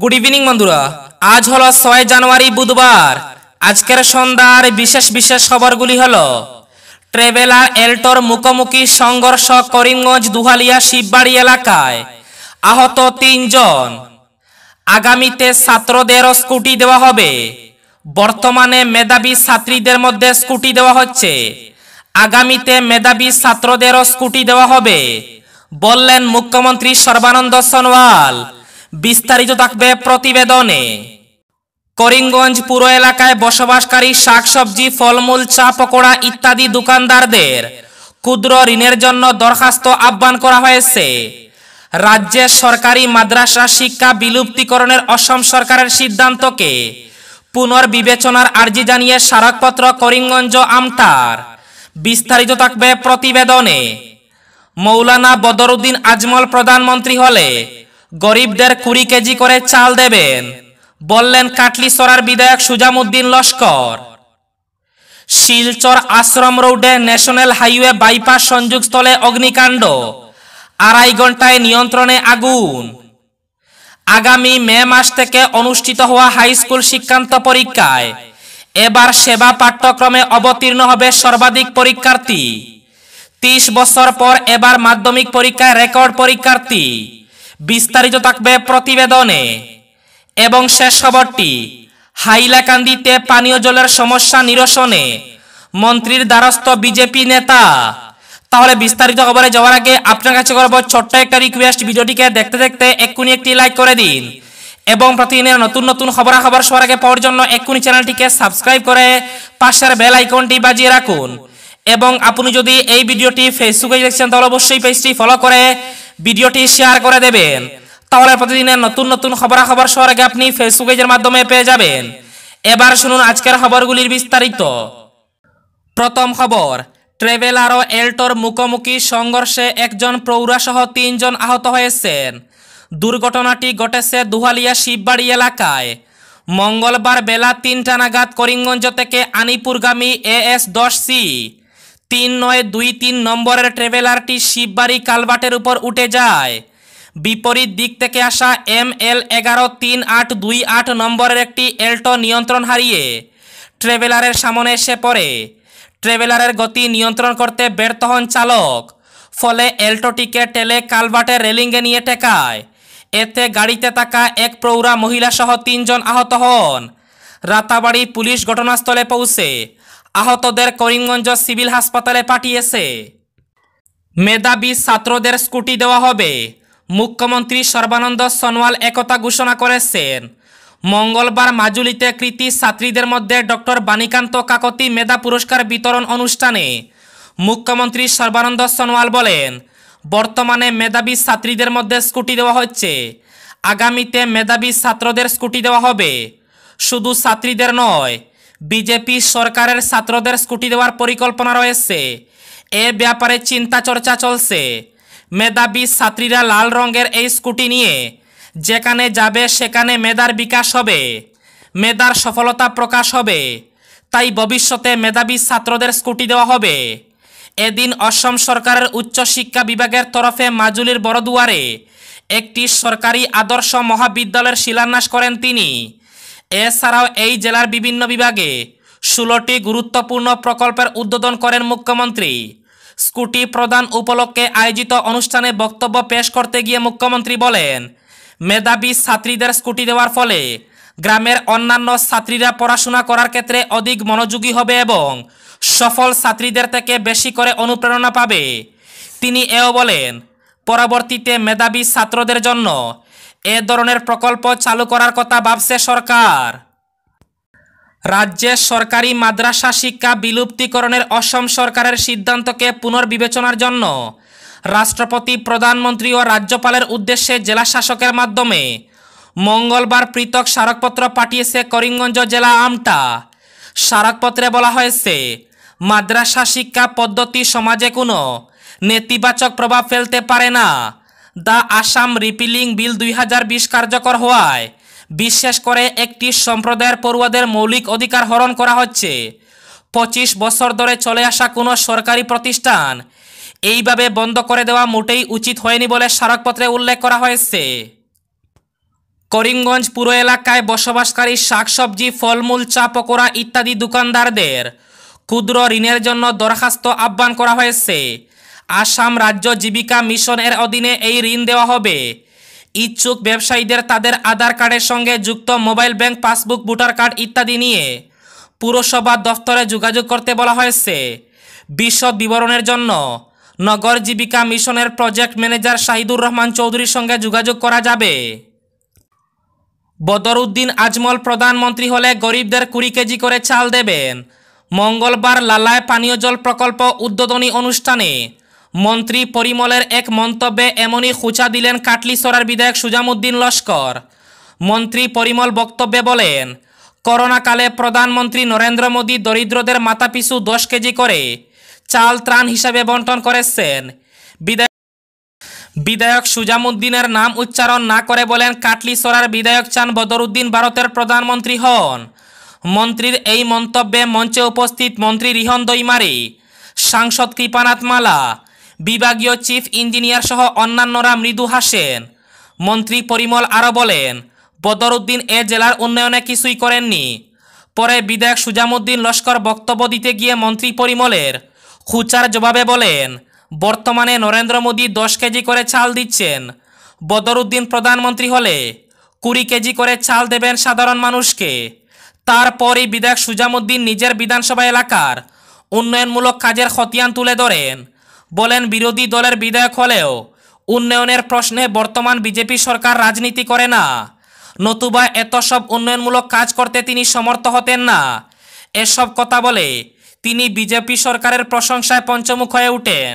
good evening বন্ধুরা আজ হলো ছয় জানুয়ারি বুধবার আজকের সন্ধ্যার বিশেষ বিশেষ খবরগুলি হল ট্রেভেলার এলটোর মুখোমুখি সংঘর্ষ করিমগঞ্জ দুহালিয়া শিববাড়ি এলাকায় আহত তিনজন আগামীতে ছাত্রদেরও স্কুটি দেওয়া হবে বর্তমানে মেধাবী ছাত্রীদের মধ্যে স্কুটি দেওয়া হচ্ছে আগামীতে মেধাবী ছাত্রদেরও স্কুটি দেওয়া হবে বললেন মুখ্যমন্ত্রী সর্বানন্দ সোনোয়াল বিস্তারিত থাকবে প্রতিবেদনে করিমগঞ্জ পুর এলাকায় বসবাসকারী শাকসবজি ফলমূল চা পকোড়া ইত্যাদি দোকানদারদের ক্ষুদ্র ঋণের জন্য দরখাস্ত আহ্বান করা হয়েছে রাজ্যের সরকারি মাদ্রাসা শিক্ষা বিলুপ্তিকরণের অসম সরকারের সিদ্ধান্তকে পুনর্বিবেচনার আর্জি জানিয়ে স্মারকপত্র করিমগঞ্জ আমতার বিস্তারিত থাকবে প্রতিবেদনে মৌলানা বদরুদ্দিন আজমল প্রধানমন্ত্রী হলে গরিবদের কুড়ি কেজি করে চাল দেবেন বললেন কাটলিসরার বিধায়ক সুজামুদ্দিন লস্কর শিলচর আশ্রম রোডে ন্যাশনাল হাইওয়ে বাইপাস সংযোগস্থলে অগ্নিকাণ্ড আড়াই ঘন্টায় নিয়ন্ত্রণে আগুন আগামী মে মাস থেকে অনুষ্ঠিত হওয়া হাই স্কুল শিক্ষান্ত পরীক্ষায় এবার সেবা পাঠ্যক্রমে অবতীর্ণ হবে সর্বাধিক পরীক্ষার্থী তিরিশ বছর পর এবার মাধ্যমিক পরীক্ষায় রেকর্ড পরীক্ষার্থী বিস্তারিত থাকবে প্রতিবেদনে এবং শেষ খবরটি হাইলাকান্দিতে পানীয় জলের সমস্যা নিরসনে মন্ত্রীর দ্বারস্থ বিজেপি নেতা তাহলে বিস্তারিত খবরে যাওয়ার আগে আপনার কাছে করব ছোট্ট একটা রিকোয়েস্ট ভিডিওটিকে দেখতে দেখতে এক্ষুনি একটি লাইক করে দিন এবং প্রতিদিনের নতুন নতুন খবরাখবর সবার আগে পাওয়ার জন্য এক্ষুনি চ্যানেলটিকে সাবস্ক্রাইব করে পাশের বেল আইকনটি বাজিয়ে রাখুন এবং আপনি যদি এই ভিডিওটি ফেসবুকে দেখছেন তাহলে অবশ্যই পেজটি ফলো করে ভিডিওটি শেয়ার করে দেবেন তাহলে প্রতিদিনের নতুন নতুন খবরাখবর সবার আগে আপনি ফেসবুক পেজের মাধ্যমে পেয়ে যাবেন এবার শুনুন আজকের খবরগুলির বিস্তারিত প্রথম খবর ট্রেভেলার ও এলটোর মুখোমুখি সংঘর্ষে একজন প্রৌরাসহ তিনজন আহত হয়েছেন দুর্ঘটনাটি ঘটেছে দুহালিয়া শিববাড়ি এলাকায় মঙ্গলবার বেলা তিনটা নাগাদ করিমগঞ্জ থেকে আনিপুরগামী এএস দশ সি তিন নয় দুই তিন নম্বরের ট্রেভেলারটি শিববাড়ি কালবাটের উপর উঠে যায় বিপরীত দিক থেকে আসা এম এল এগারো তিন আট দুই আট নম্বরের একটি এল্টো নিয়ন্ত্রণ হারিয়ে ট্রেভেলারের সামনে এসে পড়ে ট্রেভেলারের গতি নিয়ন্ত্রণ করতে ব্যর্থ হন চালক ফলে এল্টোটিকে টেলে কালভার্টের রেলিংয়ে নিয়ে টেকায় এতে গাড়িতে থাকা এক প্রৌঢ়া মহিলাসহ তিনজন আহত হন রাতাবাড়ি পুলিশ ঘটনাস্থলে পৌঁছে আহতদের করিমগঞ্জ সিভিল হাসপাতালে পাঠিয়েছে মেধাবী ছাত্রদের স্কুটি দেওয়া হবে মুখ্যমন্ত্রী সর্বানন্দ সোনোয়াল একতা ঘোষণা করেছেন মঙ্গলবার মাজুলিতে কৃতি ছাত্রীদের মধ্যে ডক্টর বাণীকান্ত কাকতি মেধা পুরস্কার বিতরণ অনুষ্ঠানে মুখ্যমন্ত্রী সর্বানন্দ সোনোয়াল বলেন বর্তমানে মেধাবী ছাত্রীদের মধ্যে স্কুটি দেওয়া হচ্ছে আগামীতে মেধাবী ছাত্রদের স্কুটি দেওয়া হবে শুধু ছাত্রীদের নয় বিজেপি সরকারের ছাত্রদের স্কুটি দেওয়ার পরিকল্পনা রয়েছে এ ব্যাপারে চিন্তা চর্চা চলছে মেধাবী ছাত্রীরা লাল রঙের এই স্কুটি নিয়ে যেখানে যাবে সেখানে মেধার বিকাশ হবে মেধার সফলতা প্রকাশ হবে তাই ভবিষ্যতে মেধাবী ছাত্রদের স্কুটি দেওয়া হবে এদিন অসম সরকারের উচ্চশিক্ষা বিভাগের তরফে মাজুলির বড়দুয়ারে একটি সরকারি আদর্শ মহাবিদ্যালয়ের শিলান্যাস করেন তিনি এছাড়াও এই জেলার বিভিন্ন বিভাগে ষোলোটি গুরুত্বপূর্ণ প্রকল্পের উদ্বোধন করেন মুখ্যমন্ত্রী স্কুটি প্রদান উপলক্ষে আয়োজিত অনুষ্ঠানে বক্তব্য পেশ করতে গিয়ে মুখ্যমন্ত্রী বলেন মেধাবী ছাত্রীদের স্কুটি দেওয়ার ফলে গ্রামের অন্যান্য ছাত্রীরা পড়াশোনা করার ক্ষেত্রে অধিক মনোযোগী হবে এবং সফল ছাত্রীদের থেকে বেশি করে অনুপ্রেরণা পাবে তিনি এও বলেন পরবর্তীতে মেধাবী ছাত্রদের জন্য এ ধরনের প্রকল্প চালু করার কথা ভাবছে সরকার রাজ্যে সরকারি মাদ্রাসা শিক্ষা বিলুপ্তিকরণের অসম সরকারের সিদ্ধান্তকে পুনর্বিবেচনার জন্য রাষ্ট্রপতি প্রধানমন্ত্রী ও রাজ্যপালের উদ্দেশ্যে জেলা শাসকের মাধ্যমে মঙ্গলবার পৃথক স্মারকপত্র পাঠিয়েছে করিমগঞ্জ জেলা আমটা স্মারকপত্রে বলা হয়েছে মাদ্রাসা শিক্ষা পদ্ধতি সমাজে কোনো নেতিবাচক প্রভাব ফেলতে পারে না দ্য আসাম রিপিলিং বিল দুই কার্যকর হওয়ায় বিশেষ করে একটি সম্প্রদায়ের পড়ুয়াদের মৌলিক অধিকার হরণ করা হচ্ছে পঁচিশ বছর ধরে চলে আসা কোনো সরকারি প্রতিষ্ঠান এইভাবে বন্ধ করে দেওয়া মোটেই উচিত হয়নি বলে স্মারকপত্রে উল্লেখ করা হয়েছে করিমগঞ্জ পুর এলাকায় বসবাসকারী শাকসবজি ফলমূল চা পকোড়া ইত্যাদি দোকানদারদের ক্ষুদ্র ঋণের জন্য দরখাস্ত আহ্বান করা হয়েছে আসাম রাজ্য জীবিকা মিশনের অধীনে এই ঋণ দেওয়া হবে ইচ্ছুক ব্যবসায়ীদের তাদের আধার কার্ডের সঙ্গে যুক্ত mobile bank passbook voter card ইত্যাদি নিয়ে পুরসভা দফতরে যোগাযোগ করতে বলা হয়েছে বিশদ বিবরণের জন্য নগর জীবিকা মিশনের প্রজেক্ট ম্যানেজার শাহিদুর রহমান চৌধুরীর সঙ্গে যোগাযোগ করা যাবে বদরউদ্দিন আজমল প্রধানমন্ত্রী হলে গরিবদের কুড়ি কেজি করে চাল দেবেন মঙ্গলবার লালায় পানীয় জল প্রকল্প উদ্বোধনী অনুষ্ঠানে মন্ত্রী পরিমলের এক মন্তব্যে এমনই খুচা দিলেন কাটলিসরার বিধায়ক সুজামুদ্দিন লস্কর মন্ত্রী পরিমল বক্তব্যে বলেন করোনাকালে প্রধানমন্ত্রী নরেন্দ্র মোদী দরিদ্রদের পিছু দশ কেজি করে চাল ত্রাণ হিসাবে বন্টন করেছেন বিধায়ক সুজামুদ্দিনের নাম উচ্চারণ না করে বলেন কাটলিসরার বিধায়ক চান বদরউদ্দিন ভারতের প্রধানমন্ত্রী হন মন্ত্রীর এই মন্তব্যে মঞ্চে উপস্থিত মন্ত্রী রিহন দৈমারি সাংসদ কৃপানাথ মালা বিভাগীয় চিফ ইঞ্জিনিয়ার সহ অন্যান্যরা মৃদু হাসেন মন্ত্রী পরিমল আরও বলেন বদরউদ্দিন এ জেলার উন্নয়নে কিছুই করেননি পরে বিধায়ক সুজামুদ্দিন লস্কর বক্তব্য দিতে গিয়ে মন্ত্রী পরিমলের খুচার জবাবে বলেন বর্তমানে নরেন্দ্র মোদী দশ কেজি করে চাল দিচ্ছেন বদরউদ্দিন প্রধানমন্ত্রী হলে কুড়ি কেজি করে চাল দেবেন সাধারণ মানুষকে তারপরই বিধায়ক সুজামুদ্দিন নিজের বিধানসভা এলাকার উন্নয়নমূলক কাজের খতিয়ান তুলে ধরেন বলেন বিরোধী দলের বিধায়ক হলেও উন্নয়নের প্রশ্নে বর্তমান বিজেপি সরকার রাজনীতি করে না নতুবা এত সব উন্নয়নমূলক কাজ করতে তিনি সমর্থ হতেন না এসব কথা বলে তিনি বিজেপি সরকারের প্রশংসায় পঞ্চমুখ হয়ে উঠেন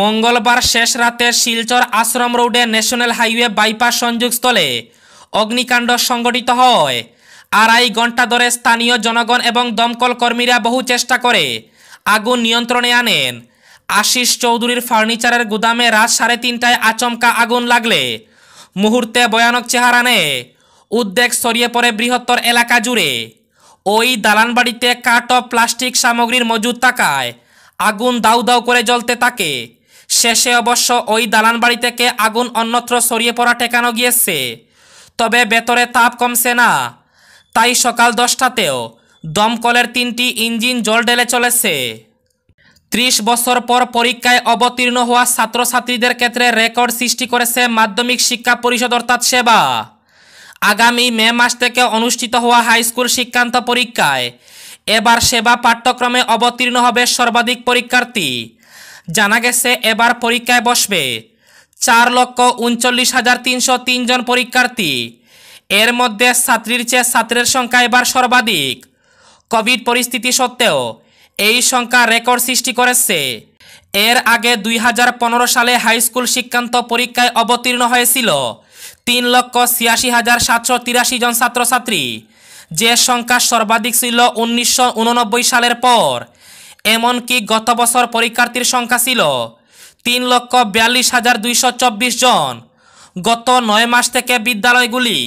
মঙ্গলবার শেষ রাতে শিলচর আশ্রম রোডে ন্যাশনাল হাইওয়ে বাইপাস সংযোগস্থলে অগ্নিকাণ্ড সংগঠিত হয় আড়াই ঘণ্টা ধরে স্থানীয় জনগণ এবং দমকল কর্মীরা বহু চেষ্টা করে আগুন নিয়ন্ত্রণে আনেন আশিস চৌধুরীর ফার্নিচারের গুদামে রাত সাড়ে তিনটায় আচমকা আগুন লাগলে মুহূর্তে ভয়ানক চেহারা নেয় উদ্বেগ ছড়িয়ে পড়ে বৃহত্তর এলাকা জুড়ে ওই দালান বাড়িতে কাঠ প্লাস্টিক সামগ্রীর মজুদ থাকায় আগুন দাউ দাউ করে জ্বলতে থাকে শেষে অবশ্য ওই দালান বাড়ি থেকে আগুন অন্যত্র ছড়িয়ে পড়া ঠেকানো গিয়েছে তবে বেতরে তাপ কমছে না তাই সকাল দশটাতেও দমকলের তিনটি ইঞ্জিন জল ঢেলে চলেছে ত্রিশ বছর পর পরীক্ষায় অবতীর্ণ হওয়া ছাত্রছাত্রীদের ক্ষেত্রে রেকর্ড সৃষ্টি করেছে মাধ্যমিক শিক্ষা পরিষদ অর্থাৎ সেবা আগামী মে মাস থেকে অনুষ্ঠিত হওয়া হাইস্কুল শিক্ষান্ত পরীক্ষায় এবার সেবা পাঠ্যক্রমে অবতীর্ণ হবে সর্বাধিক পরীক্ষার্থী জানা গেছে এবার পরীক্ষায় বসবে চার লক্ষ উনচল্লিশ হাজার তিনশো তিনজন পরীক্ষার্থী এর মধ্যে ছাত্রীর চেয়ে ছাত্রের সংখ্যা এবার সর্বাধিক কোভিড পরিস্থিতি সত্ত্বেও এই সংখ্যা রেকর্ড সৃষ্টি করেছে এর আগে দুই সালে হাই স্কুল শিক্ষান্ত পরীক্ষায় অবতীর্ণ হয়েছিল তিন লক্ষ ছিয়াশি হাজার সাতশো তিরাশি জন ছাত্রছাত্রী যে সংখ্যা সর্বাধিক ছিল উনিশশো সালের পর এমনকি গত বছর পরীক্ষার্থীর সংখ্যা ছিল তিন লক্ষ বিয়াল্লিশ হাজার দুইশো চব্বিশ জন গত নয় মাস থেকে বিদ্যালয়গুলি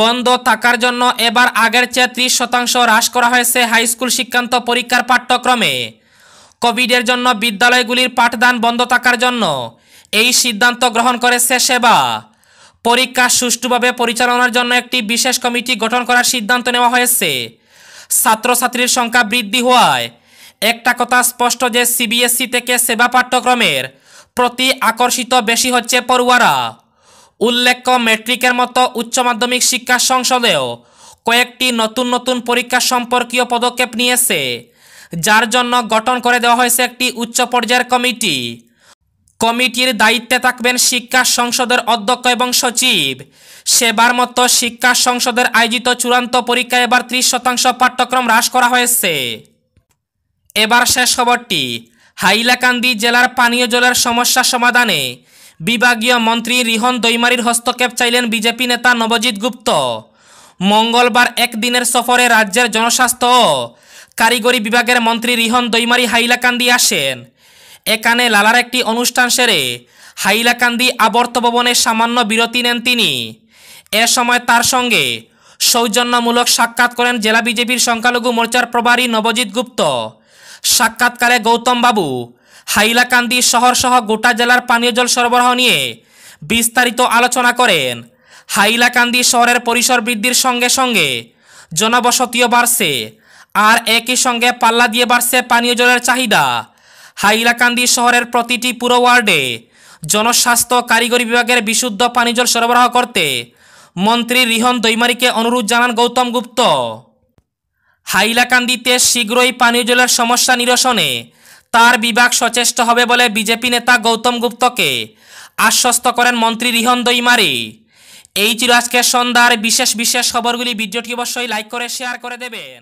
বন্ধ থাকার জন্য এবার আগের চেয়ে ত্রিশ শতাংশ হ্রাস করা হয়েছে হাইস্কুল শিক্ষান্ত পরীক্ষার পাঠ্যক্রমে কোভিডের জন্য বিদ্যালয়গুলির পাঠদান বন্ধ থাকার জন্য এই সিদ্ধান্ত গ্রহণ করেছে সেবা পরীক্ষা সুষ্ঠুভাবে পরিচালনার জন্য একটি বিশেষ কমিটি গঠন করার সিদ্ধান্ত নেওয়া হয়েছে ছাত্রছাত্রীর সংখ্যা বৃদ্ধি হওয়ায় একটা কথা স্পষ্ট যে সিবিএসসি থেকে সেবা পাঠ্যক্রমের প্রতি আকর্ষিত বেশি হচ্ছে পড়ুয়ারা উল্লেখ্য মেট্রিকের মতো উচ্চ মাধ্যমিক শিক্ষা সংসদেও কয়েকটি নতুন নতুন পরীক্ষা সম্পর্কীয় পদক্ষেপ নিয়েছে যার জন্য গঠন করে দেওয়া হয়েছে একটি উচ্চ পর্যায়ের কমিটি কমিটির দায়িত্বে থাকবেন শিক্ষা সংসদের অধ্যক্ষ এবং সচিব সেবার মতো শিক্ষা সংসদের আয়োজিত চূড়ান্ত পরীক্ষা এবার ত্রিশ শতাংশ পাঠ্যক্রম হ্রাস করা হয়েছে এবার শেষ খবরটি হাইলাকান্দি জেলার পানীয় জলের সমস্যা সমাধানে বিভাগীয় মন্ত্রী রিহন দৈমারির হস্তক্ষেপ চাইলেন বিজেপি নেতা নবজিৎ গুপ্ত মঙ্গলবার একদিনের সফরে রাজ্যের জনস্বাস্থ্য কারিগরি বিভাগের মন্ত্রী রিহন দৈমারি হাইলাকান্দি আসেন এখানে লালার একটি অনুষ্ঠান সেরে হাইলাকান্দি আবর্ত ভবনে সামান্য বিরতি নেন তিনি এ সময় তার সঙ্গে সৌজন্যমূলক সাক্ষাৎ করেন জেলা বিজেপির সংখ্যালঘু মোর্চার প্রভারী নবজিৎ গুপ্ত সাক্ষাৎকারে গৌতমবাবু হাইলাকান্দি শহরসহ গোটা জেলার পানীয় জল সরবরাহ নিয়ে বিস্তারিত আলোচনা করেন হাইলাকান্দি শহরের পরিসর বৃদ্ধির সঙ্গে সঙ্গে জনবসতিও বাড়ছে আর একই সঙ্গে পাল্লা দিয়ে বাড়ছে পানীয় জলের চাহিদা হাইলাকান্দি শহরের প্রতিটি পুরো ওয়ার্ডে জনস্বাস্থ্য কারিগরি বিভাগের বিশুদ্ধ পানীয় জল সরবরাহ করতে মন্ত্রী রিহন দৈমারিকে অনুরোধ জানান গৌতম গুপ্ত হাইলাকান্দিতে শীঘ্রই পানীয় জলের সমস্যা নিরসনে তার বিভাগ সচেষ্ট হবে বলে বিজেপি নেতা গৌতম গুপ্তকে আশ্বস্ত করেন মন্ত্রী রিহন দইমারি এই ছিল আজকের সন্ধ্যার বিশেষ বিশেষ খবরগুলি ভিডিওটি অবশ্যই লাইক করে শেয়ার করে দেবেন